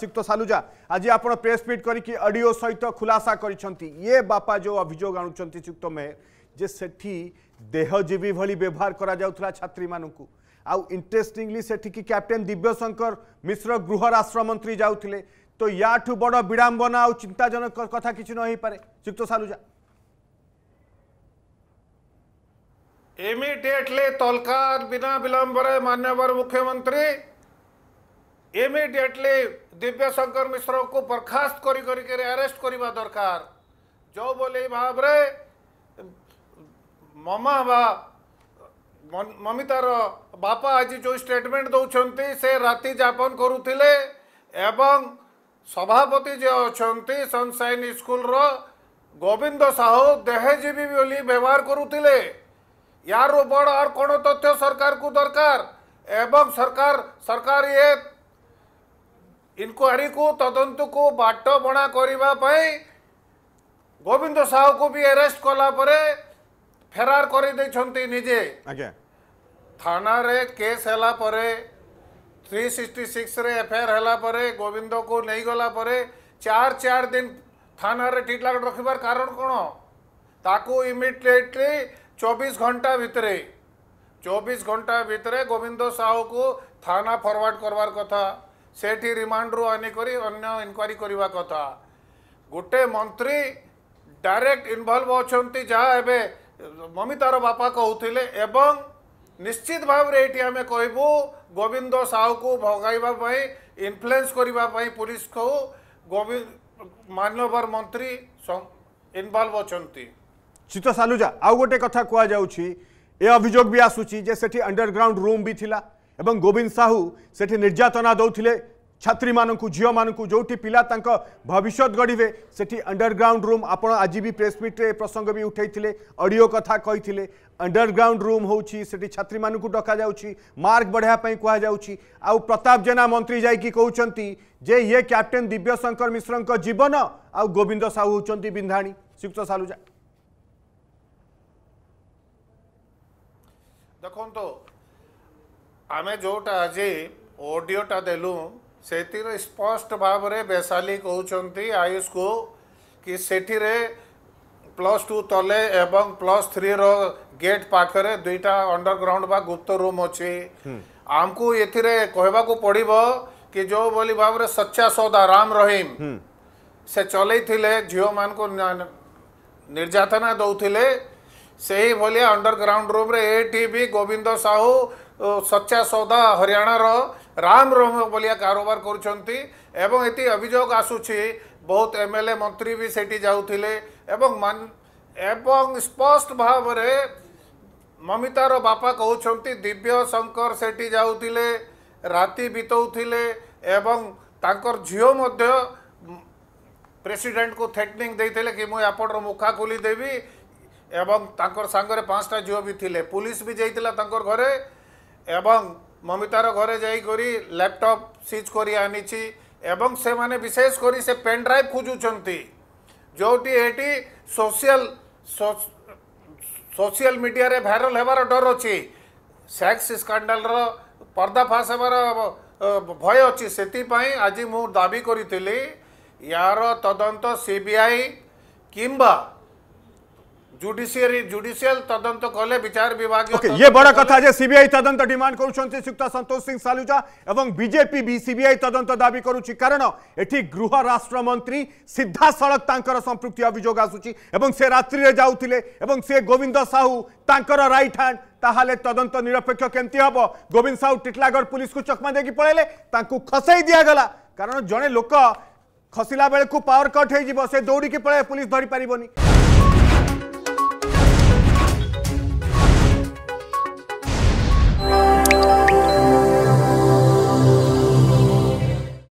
सिक्त सालुजा आज आप प्रेस मिट करके अडियो सहित खुलासा करे बापा जो अभोग आणुंट सिक्त मेहर जे से देहजीवी भली व्यवहार करा छात्री मानू आउ इंटरेस्टिंगली सेठी की कैप्टेन दिव्यशंकर मिश्र गृह राष्ट्र मंत्री जाउथिले तो या बड़ विडम्बना और चिंताजनक कथा कि न पारे सिक्त सालुजा इमिडिएटली तलकार बिना विलंबर मान्यवर मुख्यमंत्री इमिडियेटली दिव्यशंकर मिश्र को बरखास्त करेस्ट करने दरकार जो बोले भाव ममा बा ममितार बापा आज जो स्टेटमेंट दौंट से राति जापन करुले सभापति जे अच्छा सनसाइन स्कूल रो गोविंद साहू देहजीवी बोली व्यवहार करुले यार बड़ आर कौन तथ्य तो सरकार को दरकार एवं सरकार सरकार ये इनक्वारी को तदंत को बाट बणा ଗୋବିନ୍ଦ गोविंद साहू को भी ପରେ कला फेरार ନିଜେ ଥାନାରେ थाना ହେଲା ପରେ थ्री सिक्सटी सिक्स एफआईआर है गोविंद को नहीं गला चार चार दिन थाना ठिटलाट रखबार कारण कौन ताकू इमिडिएटली चौबीस घंटा भितरे चौबीस घंटा भितर गोविंद साहू को थाना फरवर्ड करवार कथा ସେଠି ରିମାଣ୍ଡରୁ ଆନିକରି ଅନ୍ୟ ଇନକ୍ୱାରି କରିବା କଥା ଗୋଟେ ମନ୍ତ୍ରୀ ଡାଇରେକ୍ଟ ଇନଭଲ୍ଭ ଅଛନ୍ତି ଯାହା ଏବେ ମମିତାର ବାପା କହୁଥିଲେ ଏବଂ ନିଶ୍ଚିତ ଭାବରେ ଏଇଠି ଆମେ କହିବୁ ଗୋବିନ୍ଦ ସାହୁକୁ ଭଗାଇବା ପାଇଁ ଇନଫ୍ଲୁଏନ୍ସ କରିବା ପାଇଁ ପୁଲିସ କହୁ ଗୋବିନ୍ଦ ମାନ୍ୟବର ମନ୍ତ୍ରୀ ଇନଭଲ୍ଭ ଅଛନ୍ତି ଚିତ ସାଲୁଜା ଆଉ ଗୋଟେ କଥା କୁହାଯାଉଛି ଏ ଅଭିଯୋଗ ବି ଆସୁଛି ଯେ ସେଠି ଅଣ୍ଡରଗ୍ରାଉଣ୍ଡ ରୁମ୍ ବି ଥିଲା एवं गोविंद साहू से निर्यातना दौले छात्री मान झी मान जो पिला भविष्य गढ़े से अंडरग्राउंड रूम आप आज भी प्रेस मिट्रे प्रसंग भी उठाइले अडियो कथा कही अंडरग्राउंड रूम हो छात्री मान डक मार्क बढ़ायापी कहु प्रताप जेना मंत्री जाइक कहते जे ये क्याप्टेन दिव्यशंकर मिश्र जीवन आ गोविंद साहू होती बिंधाणी श्रीक्त सालुजा देखो आम जोटा आज ओडियोटा देलु से स्पष्ट भाव में बेसाली कौन आयुष को कि से प्लस टू तले एवं प्लस थ्री रो गेट पाखरे दुईटा अंडरग्राउंड बा गुप्त रूम अच्छे आमको ये कहवा को पड़ब कि जो बोली भाव रे सच्चा सौदा राम रहीम से चलते झील मान को निर्यातना दौले से ही भाया अंडरग्राउंड रूम रे ए टी गोविंद साहू ସଚ୍ଚା ସୌଦା ହରିୟାଣାର ରାମ ରହମ ଭଳିଆ କାରବାର କରୁଛନ୍ତି ଏବଂ ଏଠି ଅଭିଯୋଗ ଆସୁଛି ବହୁତ ଏମ୍ ଏଲ୍ ଏ ମନ୍ତ୍ରୀ ବି ସେଠି ଯାଉଥିଲେ ଏବଂ ଏବଂ ସ୍ପଷ୍ଟ ଭାବରେ ମମିତାର ବାପା କହୁଛନ୍ତି ଦିବ୍ୟ ଶଙ୍କର ସେଠି ଯାଉଥିଲେ ରାତି ବିତାଉଥିଲେ ଏବଂ ତାଙ୍କର ଝିଅ ମଧ୍ୟ ପ୍ରେସିଡେଣ୍ଟକୁ ଥ୍ରେଟନିଂ ଦେଇଥିଲେ କି ମୁଁ ଆପଣର ମୁଖା ଖୋଲିଦେବି ଏବଂ ତାଙ୍କର ସାଙ୍ଗରେ ପାଞ୍ଚଟା ଝିଅ ବି ଥିଲେ ପୁଲିସ ବି ଯାଇଥିଲା ତାଙ୍କର ଘରେ एवं ममितार घरे जाकर लैपटप सीज कर आनी से विशेष करी पेन ड्राइव खोजुंट जोटी ये सोशल सो, सोशल मीडिया भाइराल होवार डर अच्छी सेक्स स्कैंडल रो पर्दाफाश होवार भय अच्छी से आज मु दाबी करी यार तदंत तो सीबीआई किंबा जुडिशियरी जुडिशियल ये बड़ कथा तदंत सिंह सालुजा भी सीबीआई तदंत दाबी कारण राष्ट्र मंत्री सीधा सड़क रात्रि गोविंद साहू तदंत निरपेक्ष केमती हबो गोविंद साहू टीटलागढ़ पुलिस को चकमा देकी पड़े खसई दिगला गला कारण जड़े लोक खसला बेलू पावर कट हो दौड़ी की पळे पुलिस धरि पारिबोनी